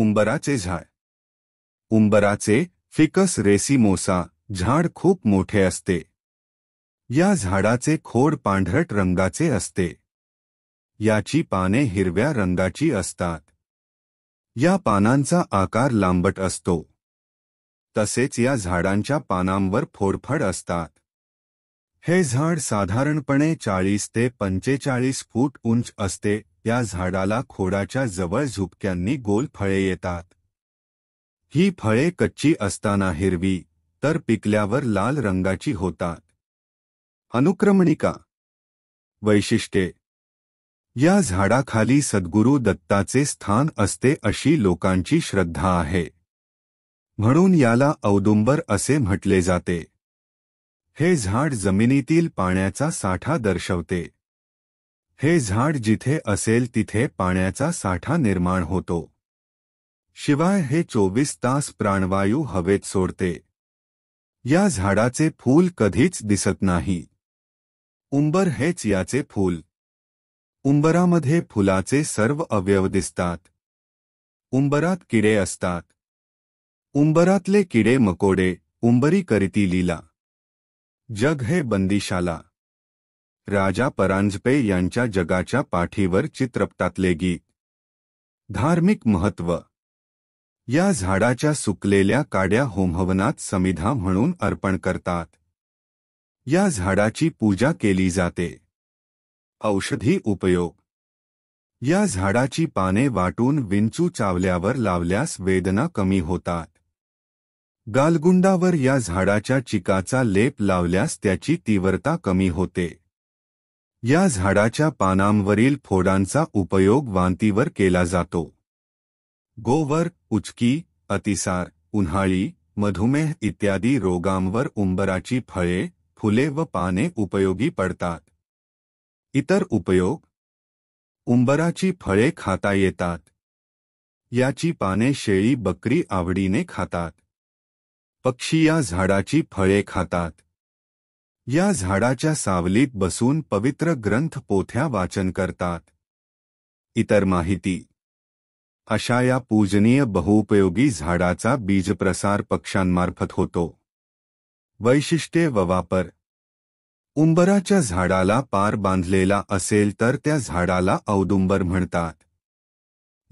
उंबराचे झाड उंबराचे फिकस रेसी मोसा झाड खूब मोठे असते या झाडाचे खोड पांढरट रंगाचे असते याची पाने हिरव्या रंगाची असतात या पानांचा आकार लांबट असतो तसेच या झाडांच्या पानांवर फोडफड असतात हे झाड साधारणपणे चाळीस ते पंचेचाळीस फूट उंच असते त्या झाडाला खोडाच्या जवळ झुपक्यांनी गोल फळे येतात ही फळे कच्ची असताना हिरवी तर पिकल्यावर लाल रंगाची होतात अनुक्रमणिका वैशिष्ट्ये या झाडाखाली सद्गुरू दत्ताचे स्थान असते अशी लोकांची श्रद्धा आहे म्हणून याला औदुंबर असे म्हटले जाते हे झाड जमिनीतील पाण्याचा साठा दर्शवते हे झाड जिथे असेल तिथे पाण्याचा साठा निर्माण होतो शिवाय हे चोवीस तास प्राणवायू हवेत सोडते या झाडाचे फूल कधीच दिसत नाही उंबर हेच याचे फूल उंबरामध्ये फुलाचे सर्व अवयव दिसतात उंबरात किडे असतात उंबरातले किडे मकोडे उंबरी करीती लीला जग हे बंदिशाला राजा परांजपे यांच्या जगाच्या पाठीवर चित्रपटातले गीत धार्मिक महत्व या झाडाच्या सुकलेल्या काड्या होमहवनात समिधा म्हणून अर्पण करतात या झाडाची पूजा केली जाते औषधी उपयोग या झाडाची पाने वाटून विंचू चावल्यावर लावल्यास वेदना कमी होतात गालगुंडावर या झाडाच्या चिकाचा लेप लावल्यास त्याची तीव्रता कमी होते या झाडाच्या पानांवरील फोडांचा उपयोग वांतीवर केला जातो गोवर उचकी अतिसार उन्हाळी मधुमेह इत्यादी रोगांवर उंबराची फळे फुले व पाने उपयोगी पडतात इतर उपयोग उंबराची फळे खाता येतात याची पाने शेळी बकरी आवडीने खातात पक्षी या झाडाची फळे खातात या झाडाच्या सावलीत बसून पवित्र ग्रंथ पोथ्या वाचन करतात इतर माहिती अशा या पूजनीय बहुपयोगी झाडाचा बीजप्रसार पक्षांमार्फत होतो वैशिष्ट्ये व वापर उंबराच्या झाडाला पार बांधलेला असेल तर त्या झाडाला औदुंबर म्हणतात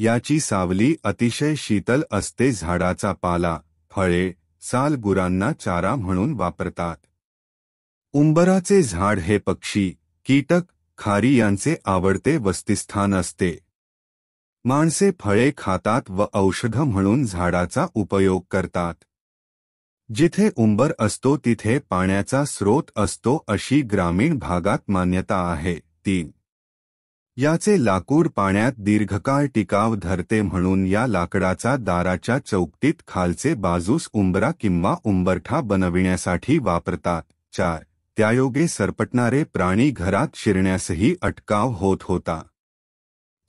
याची सावली अतिशय शीतल असते झाडाचा पाला फळे साल गुरांना चारा म्हणून वापरतात उंबराचे झाड हे पक्षी कीटक खारी यांचे आवडते वस्तिस्थान असते माणसे फळे खातात व औषध म्हणून झाडाचा उपयोग करतात जिथे उंबर असतो तिथे पाण्याचा स्रोत असतो अशी ग्रामीण भागात मान्यता आहे तीन याचे लाकूड पाण्यात दीर्घकाळ टिकाव धरते म्हणून या लाकडाचा दाराच्या चौकटीत खालचे बाजूस उंबरा किंवा उंबरठा बनविण्यासाठी वापरतात चार त्यायोगे सरपटणारे प्राणी घरात शिरण्यासही अटकाव होत होता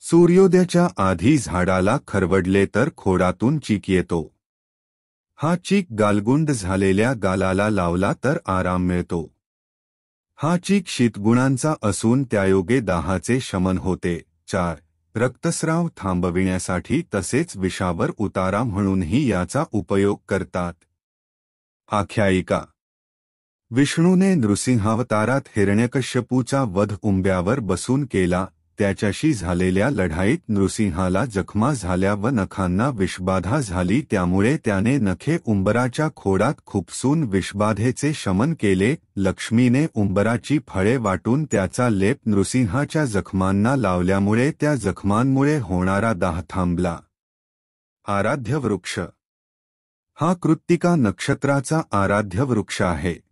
सूर्योदयाच्या आधी झाडाला खरवडले तर खोडातून चीक येतो हा चीक गालगुंड झालेल्या गालाला लावला तर आराम मिळतो हा चीक शीतगुणांचा असून त्यायोगे दाहाचे शमन होते चार रक्तस्राव थांबविण्यासाठी तसेच विषावर उतारा म्हणूनही याचा उपयोग करतात आख्यायिका विष्णूने नृसिंहावतारात हिरण्यकश्यपूचा वध उंब्यावर बसून केला त्याच्याशी झालेल्या लढाईत नृसिंहाला जखमा झाल्या व नखांना विषबाधा झाली त्यामुळे त्याने नखे उंबराच्या खोडात खुपसून विषबाधेचे शमन केले लक्ष्मीने उंबराची फळे वाटून त्याचा लेप नृसिंहाच्या जखमांना लावल्यामुळे त्या जखमांमुळे होणारा दाह थांबला आराध्य वृक्ष हा कृत्तिका नक्षत्राचा आराध्य वृक्ष आहे